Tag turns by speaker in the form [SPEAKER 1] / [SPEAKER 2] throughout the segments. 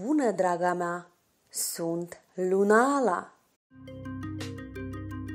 [SPEAKER 1] Bună, draga mea! Sunt Lunala!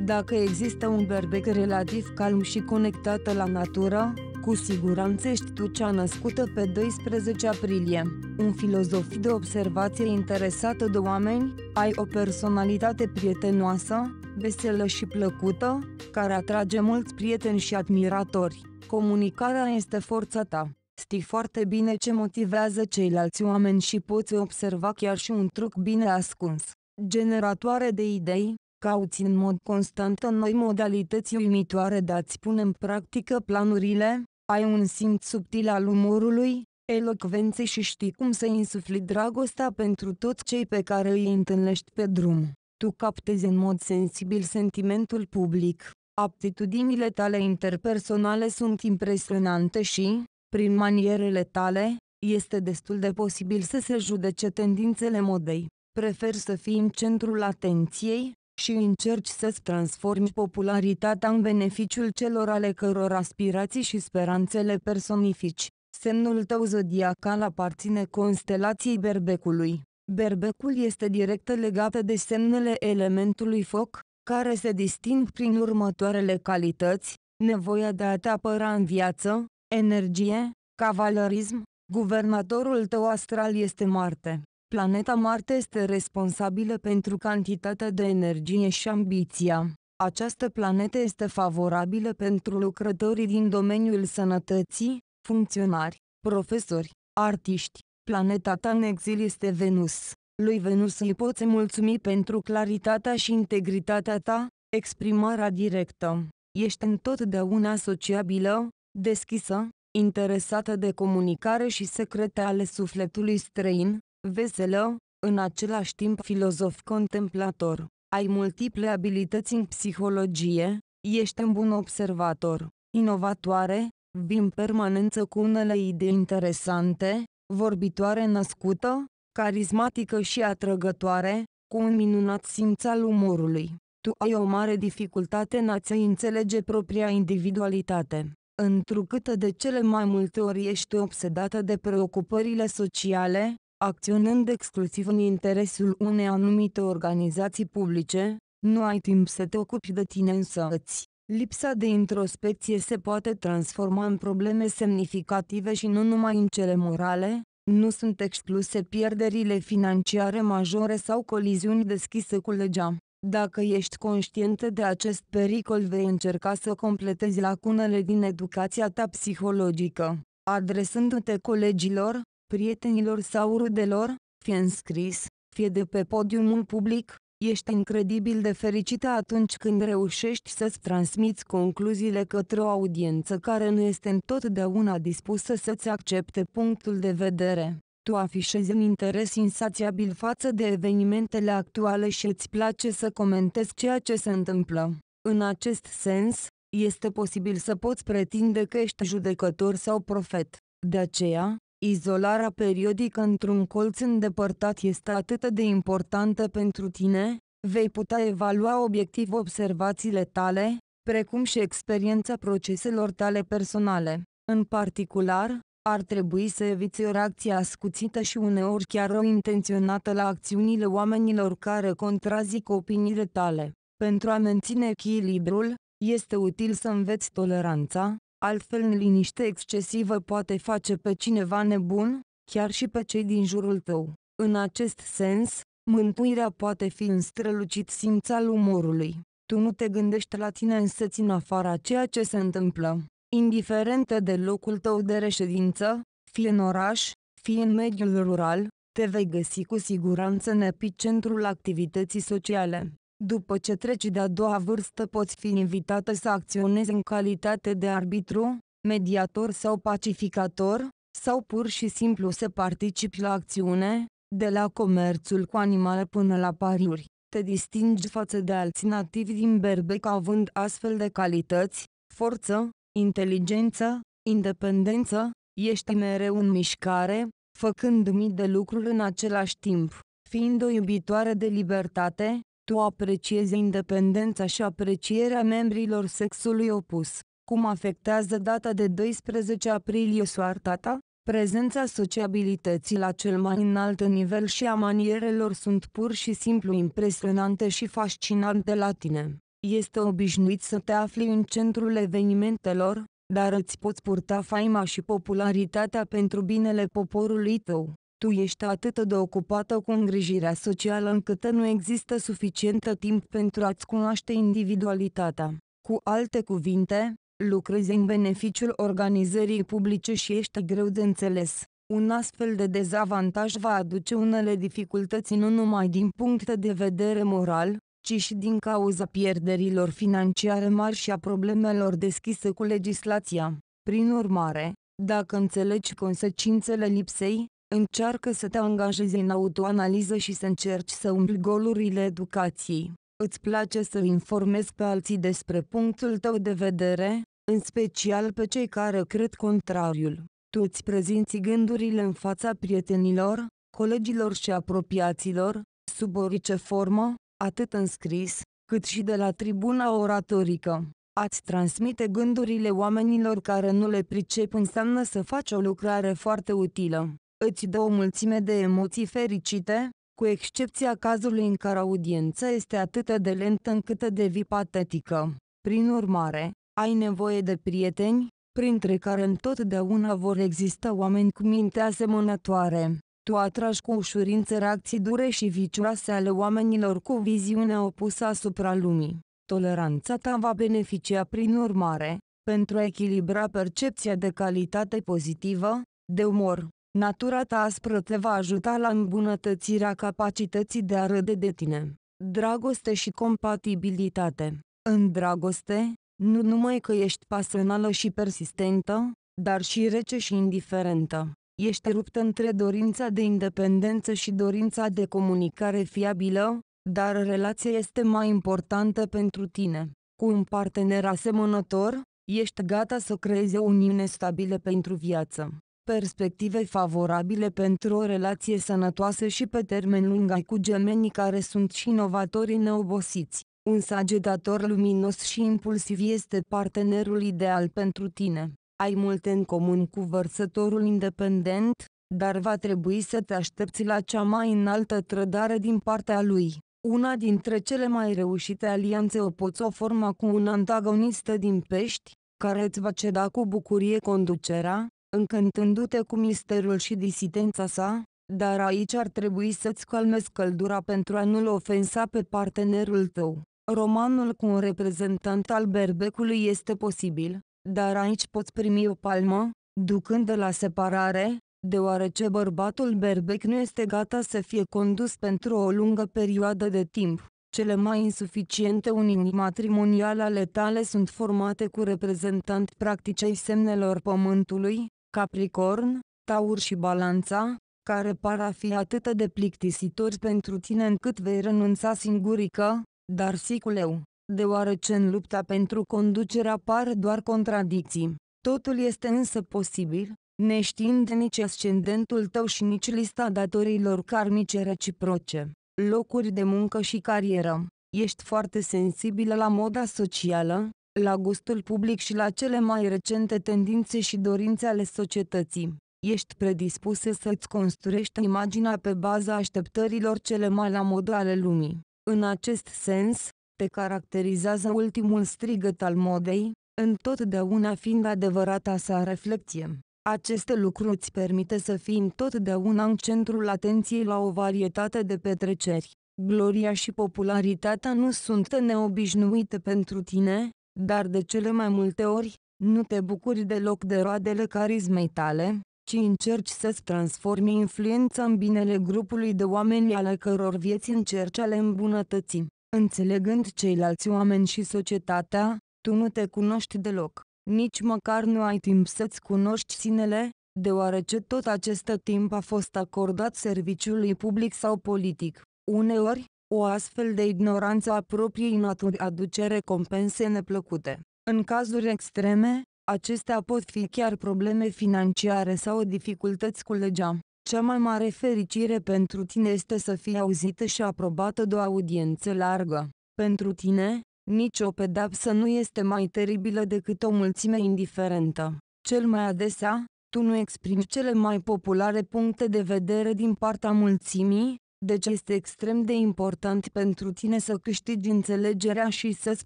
[SPEAKER 1] Dacă există un berbec relativ calm și conectată la natură, cu siguranță ești tu cea născută pe 12 aprilie. Un filozof de observație interesată de oameni, ai o personalitate prietenoasă, veselă și plăcută, care atrage mulți prieteni și admiratori. Comunicarea este forța ta. Știi foarte bine ce motivează ceilalți oameni și poți observa chiar și un truc bine ascuns. Generatoare de idei, cauți în mod constant în noi modalități uimitoare de a-ți pune în practică planurile, ai un simț subtil al umorului, elocvenței și știi cum să insufli dragostea pentru toți cei pe care îi întâlnești pe drum. Tu captezi în mod sensibil sentimentul public. Aptitudinile tale interpersonale sunt impresionante și, prin manierele tale, este destul de posibil să se judece tendințele modei. Prefer să fii în centrul atenției și încerci să-ți transformi popularitatea în beneficiul celor ale căror aspirații și speranțele personifici. Semnul tău zodiacal aparține constelației berbecului. Berbecul este direct legat de semnele elementului foc, care se disting prin următoarele calități, nevoia de a te apăra în viață, energie, cavalerism, guvernatorul tău astral este Marte. Planeta Marte este responsabilă pentru cantitatea de energie și ambiția. Această planetă este favorabilă pentru lucrătorii din domeniul sănătății, funcționari, profesori, artiști. Planeta ta în exil este Venus. Lui Venus îi poți mulțumi pentru claritatea și integritatea ta, exprimarea directă. Ești întotdeauna sociabilă, deschisă, interesată de comunicare și secrete ale sufletului străin, veselă, în același timp filozof contemplator. Ai multiple abilități în psihologie, ești un bun observator, inovatoare, vii în permanență cu unele idei interesante, vorbitoare născută, carismatică și atrăgătoare, cu un minunat simț al umorului. Tu ai o mare dificultate în a-ți înțelege propria individualitate întrucât de cele mai multe ori ești obsedată de preocupările sociale, acționând exclusiv în interesul unei anumite organizații publice, nu ai timp să te ocupi de tine însăți. Lipsa de introspecție se poate transforma în probleme semnificative și nu numai în cele morale, nu sunt excluse pierderile financiare majore sau coliziuni deschise cu legea. Dacă ești conștient de acest pericol vei încerca să completezi lacunele din educația ta psihologică, adresându-te colegilor, prietenilor sau rudelor, fie înscris, fie de pe podiumul public, ești incredibil de fericită atunci când reușești să-ți transmiți concluziile către o audiență care nu este întotdeauna dispusă să-ți accepte punctul de vedere tu afișezi un interes insațiabil față de evenimentele actuale și îți place să comentezi ceea ce se întâmplă. În acest sens, este posibil să poți pretinde că ești judecător sau profet. De aceea, izolarea periodică într-un colț îndepărtat este atât de importantă pentru tine, vei putea evalua obiectiv observațiile tale, precum și experiența proceselor tale personale. În particular, ar trebui să eviți o reacție ascuțită și uneori chiar o intenționată la acțiunile oamenilor care contrazic opiniile tale. Pentru a menține echilibrul, este util să înveți toleranța, altfel în liniște excesivă poate face pe cineva nebun, chiar și pe cei din jurul tău. În acest sens, mântuirea poate fi în strălucit simț al umorului. Tu nu te gândești la tine însă țin afara ceea ce se întâmplă indiferent de locul tău de reședință, fie în oraș, fie în mediul rural, te vei găsi cu siguranță în epicentrul activității sociale. După ce treci de-a doua vârstă poți fi invitată să acționezi în calitate de arbitru, mediator sau pacificator, sau pur și simplu să participi la acțiune, de la comerțul cu animale până la pariuri. Te distingi față de alții nativi din Berbec având astfel de calități, forță, inteligență, independență, ești mereu în mișcare, făcând mii de lucruri în același timp. Fiind o iubitoare de libertate, tu apreciezi independența și aprecierea membrilor sexului opus. Cum afectează data de 12 aprilie soarta ta? Prezența sociabilității la cel mai înalt nivel și a manierelor sunt pur și simplu impresionante și fascinante la tine. Este obișnuit să te afli în centrul evenimentelor, dar îți poți purta faima și popularitatea pentru binele poporului tău. Tu ești atât de ocupată cu îngrijirea socială încât nu există suficientă timp pentru a-ți cunoaște individualitatea. Cu alte cuvinte, lucrezi în beneficiul organizării publice și ești greu de înțeles. Un astfel de dezavantaj va aduce unele dificultăți nu numai din punct de vedere moral, ci și din cauza pierderilor financiare mari și a problemelor deschise cu legislația. Prin urmare, dacă înțelegi consecințele lipsei, încearcă să te angajezi în autoanaliză și să încerci să umpli golurile educației. Îți place să informezi pe alții despre punctul tău de vedere, în special pe cei care cred contrariul. Tu îți prezinți gândurile în fața prietenilor, colegilor și apropiaților, sub orice formă, atât în scris, cât și de la tribuna oratorică. Ați transmite gândurile oamenilor care nu le pricep înseamnă să faci o lucrare foarte utilă. Îți dă o mulțime de emoții fericite, cu excepția cazului în care audiența este atât de lentă încât devii patetică. Prin urmare, ai nevoie de prieteni, printre care întotdeauna vor exista oameni cu minte asemănătoare tu atragi cu ușurință reacții dure și vicioase ale oamenilor cu viziune opusă asupra lumii. Toleranța ta va beneficia prin urmare, pentru a echilibra percepția de calitate pozitivă, de umor. Natura ta aspră te va ajuta la îmbunătățirea capacității de a râde de tine. Dragoste și compatibilitate În dragoste, nu numai că ești pasională și persistentă, dar și rece și indiferentă. Ești rupt între dorința de independență și dorința de comunicare fiabilă, dar relația este mai importantă pentru tine. Cu un partener asemănător, ești gata să creezi o uniune stabilă pentru viață. Perspective favorabile pentru o relație sănătoasă și pe termen lung ai cu gemenii care sunt și inovatori neobosiți. Un sagedator luminos și impulsiv este partenerul ideal pentru tine. Ai multe în comun cu vărsătorul independent, dar va trebui să te aștepți la cea mai înaltă trădare din partea lui. Una dintre cele mai reușite alianțe o poți o forma cu un antagonist din pești, care îți va ceda cu bucurie conducerea, încântându-te cu misterul și disidența sa, dar aici ar trebui să-ți calmezi căldura pentru a nu-l ofensa pe partenerul tău. Romanul cu un reprezentant al berbecului este posibil, dar aici poți primi o palmă, ducând de la separare, deoarece bărbatul berbec nu este gata să fie condus pentru o lungă perioadă de timp. Cele mai insuficiente unii matrimoniale ale tale sunt formate cu reprezentanți practicei semnelor pământului, Capricorn, Taur și Balanța, care par a fi atât de plictisitori pentru tine încât vei renunța singurică, dar siculeu deoarece în lupta pentru conducere apar doar contradicții. Totul este însă posibil, neștiind nici ascendentul tău și nici lista datorilor karmice reciproce, locuri de muncă și carieră. Ești foarte sensibilă la moda socială, la gustul public și la cele mai recente tendințe și dorințe ale societății. Ești predispusă să-ți construiești imaginea pe baza așteptărilor cele mai la modă ale lumii. În acest sens, te caracterizează ultimul strigăt al modei, întotdeauna fiind adevărata sa reflecție. Aceste lucruri îți permite să fii întotdeauna în centrul atenției la o varietate de petreceri. Gloria și popularitatea nu sunt neobișnuite pentru tine, dar de cele mai multe ori, nu te bucuri deloc de roadele carismei tale, ci încerci să-ți transformi influența în binele grupului de oameni ale căror vieți încerci a le îmbunătăți. Înțelegând ceilalți oameni și societatea, tu nu te cunoști deloc, nici măcar nu ai timp să-ți cunoști sinele, deoarece tot acest timp a fost acordat serviciului public sau politic. Uneori, o astfel de ignoranță a propriei naturi aduce recompense neplăcute. În cazuri extreme, acestea pot fi chiar probleme financiare sau dificultăți cu legea. Cea mai mare fericire pentru tine este să fii auzită și aprobată de o audiență largă. Pentru tine, nicio pedapsă nu este mai teribilă decât o mulțime indiferentă. Cel mai adesea, tu nu exprimi cele mai populare puncte de vedere din partea mulțimii, deci este extrem de important pentru tine să câștigi înțelegerea și să-ți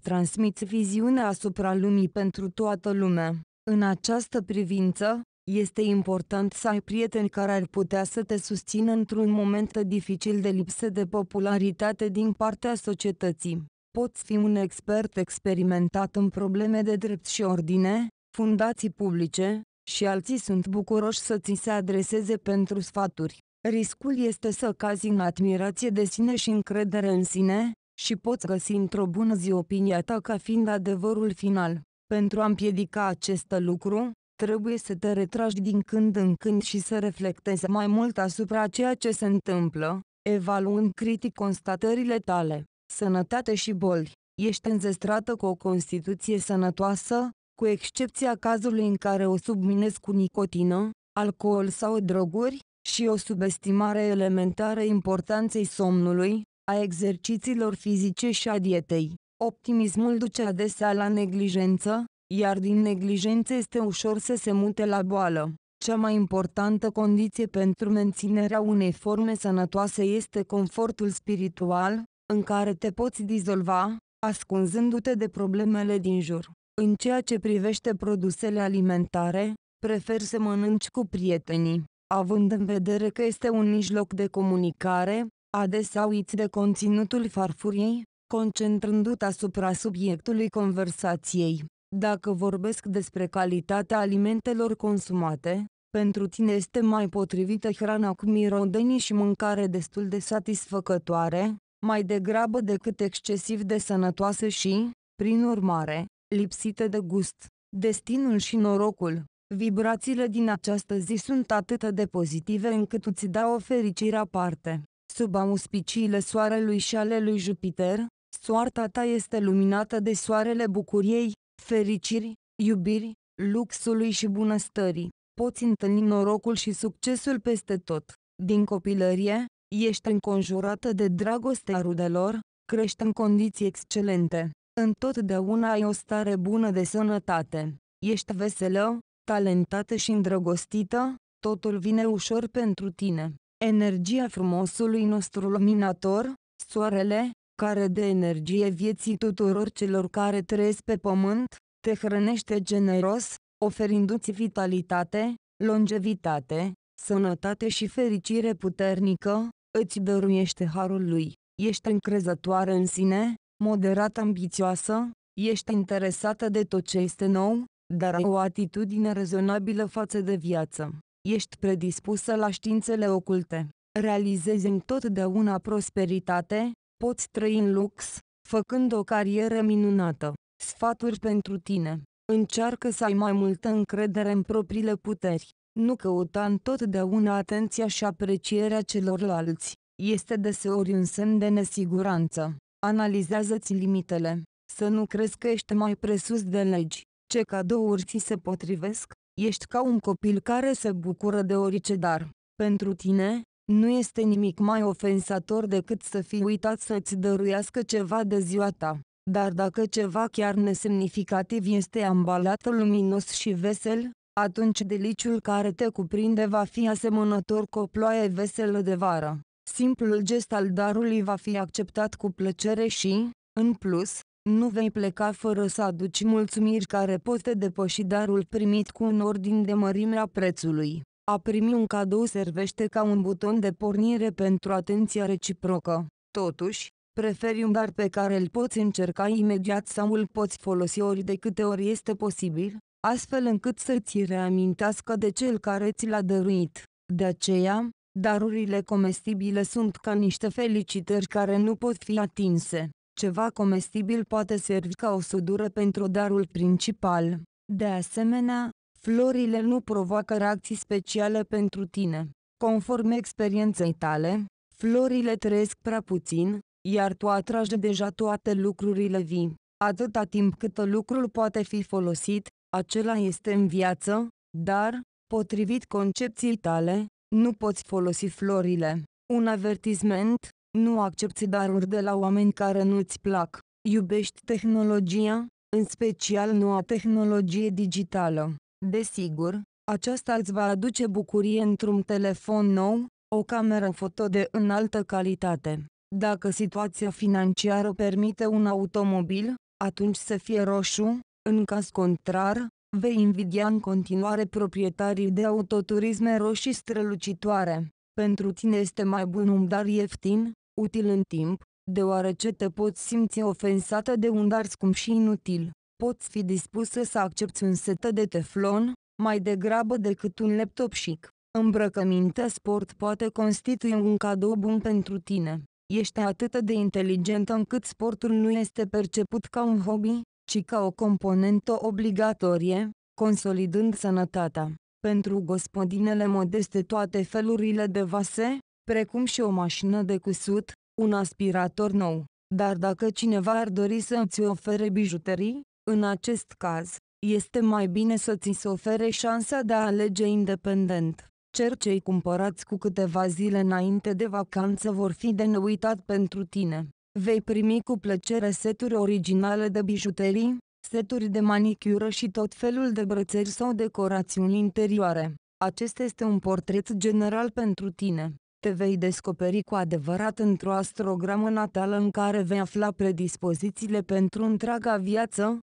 [SPEAKER 1] transmiți viziunea asupra lumii pentru toată lumea. În această privință, este important să ai prieteni care ar putea să te susțină într-un moment dificil de lipsă de popularitate din partea societății. Poți fi un expert experimentat în probleme de drept și ordine, fundații publice, și alții sunt bucuroși să ți se adreseze pentru sfaturi. Riscul este să cazi în admirație de sine și încredere în sine, și poți găsi într-o bună zi opinia ta ca fiind adevărul final. Pentru a împiedica acest lucru, Trebuie să te retragi din când în când și să reflectezi mai mult asupra ceea ce se întâmplă, evaluând critic constatările tale. Sănătate și boli. Ești înzestrată cu o constituție sănătoasă, cu excepția cazului în care o subminezi cu nicotină, alcool sau droguri, și o subestimare elementară importanței somnului, a exercițiilor fizice și a dietei. Optimismul duce adesea la neglijență, iar din neglijență este ușor să se mute la boală. Cea mai importantă condiție pentru menținerea unei forme sănătoase este confortul spiritual, în care te poți dizolva, ascunzându-te de problemele din jur. În ceea ce privește produsele alimentare, prefer să mănânci cu prietenii, având în vedere că este un mijloc de comunicare, adesea uiți de conținutul farfuriei, concentrându-te asupra subiectului conversației. Dacă vorbesc despre calitatea alimentelor consumate, pentru tine este mai potrivită hrana cu mirodenii și mâncare destul de satisfăcătoare, mai degrabă decât excesiv de sănătoasă și, prin urmare, lipsită de gust. Destinul și norocul Vibrațiile din această zi sunt atât de pozitive încât îți dau o fericire aparte. Sub auspiciile soarelui și ale lui Jupiter, soarta ta este luminată de soarele bucuriei, fericiri, iubiri, luxului și bunăstării. Poți întâlni norocul și succesul peste tot. Din copilărie, ești înconjurată de dragostea rudelor, crești în condiții excelente. Întotdeauna ai o stare bună de sănătate. Ești veselă, talentată și îndrăgostită, totul vine ușor pentru tine. Energia frumosului nostru luminator, soarele, care de energie vieții tuturor celor care trăiesc pe pământ, te hrănește generos, oferindu-ți vitalitate, longevitate, sănătate și fericire puternică, îți dăruiește harul lui, ești încrezătoare în sine, moderat ambițioasă, ești interesată de tot ce este nou, dar ai o atitudine rezonabilă față de viață. Ești predispusă la științele oculte. Realizezi întotdeauna prosperitate, Poți trăi în lux, făcând o carieră minunată. Sfaturi pentru tine. Încearcă să ai mai multă încredere în propriile puteri. Nu căuta întotdeauna atenția și aprecierea celorlalți. Este deseori un semn de nesiguranță. Analizează-ți limitele. Să nu crezi că ești mai presus de legi. Ce cadouri ți se potrivesc? Ești ca un copil care se bucură de orice dar. Pentru tine, nu este nimic mai ofensator decât să fii uitat să-ți dăruiască ceva de ziua ta. Dar dacă ceva chiar nesemnificativ este ambalat luminos și vesel, atunci deliciul care te cuprinde va fi asemănător cu o ploaie veselă de vară. Simplul gest al darului va fi acceptat cu plăcere și, în plus, nu vei pleca fără să aduci mulțumiri care pot depăși darul primit cu un ordin de mărimea prețului. A primi un cadou servește ca un buton de pornire pentru atenția reciprocă. Totuși, preferi un dar pe care îl poți încerca imediat sau îl poți folosi ori de câte ori este posibil, astfel încât să-ți reamintească de cel care ți l-a dăruit. De aceea, darurile comestibile sunt ca niște felicitări care nu pot fi atinse. Ceva comestibil poate servi ca o sudură pentru darul principal. De asemenea, Florile nu provoacă reacții speciale pentru tine. Conform experienței tale, florile trăiesc prea puțin, iar tu atragi deja toate lucrurile vii. Atâta timp cât lucrul poate fi folosit, acela este în viață, dar, potrivit concepției tale, nu poți folosi florile. Un avertisment, nu accepti daruri de la oameni care nu-ți plac. Iubești tehnologia, în special noua tehnologie digitală. Desigur, aceasta îți va aduce bucurie într-un telefon nou, o cameră foto de înaltă calitate. Dacă situația financiară permite un automobil, atunci să fie roșu, în caz contrar, vei invidia în continuare proprietarii de autoturisme roșii strălucitoare. Pentru tine este mai bun un dar ieftin, util în timp, deoarece te poți simți ofensată de un dar scump și inutil poți fi dispusă să accepti un set de teflon, mai degrabă decât un laptop chic. Îmbrăcămintea sport poate constitui un cadou bun pentru tine. Ești atât de inteligentă încât sportul nu este perceput ca un hobby, ci ca o componentă obligatorie, consolidând sănătatea. Pentru gospodinele modeste toate felurile de vase, precum și o mașină de cusut, un aspirator nou. Dar dacă cineva ar dori să îți ofere bijuterii, în acest caz, este mai bine să ți se ofere șansa de a alege independent. Cer cei cumpărați cu câteva zile înainte de vacanță vor fi de neuitat pentru tine. Vei primi cu plăcere seturi originale de bijuterii, seturi de manicură și tot felul de brățări sau decorațiuni interioare. Acesta este un portret general pentru tine. Te vei descoperi cu adevărat într-o astrogramă natală în care vei afla predispozițiile pentru întreaga viață,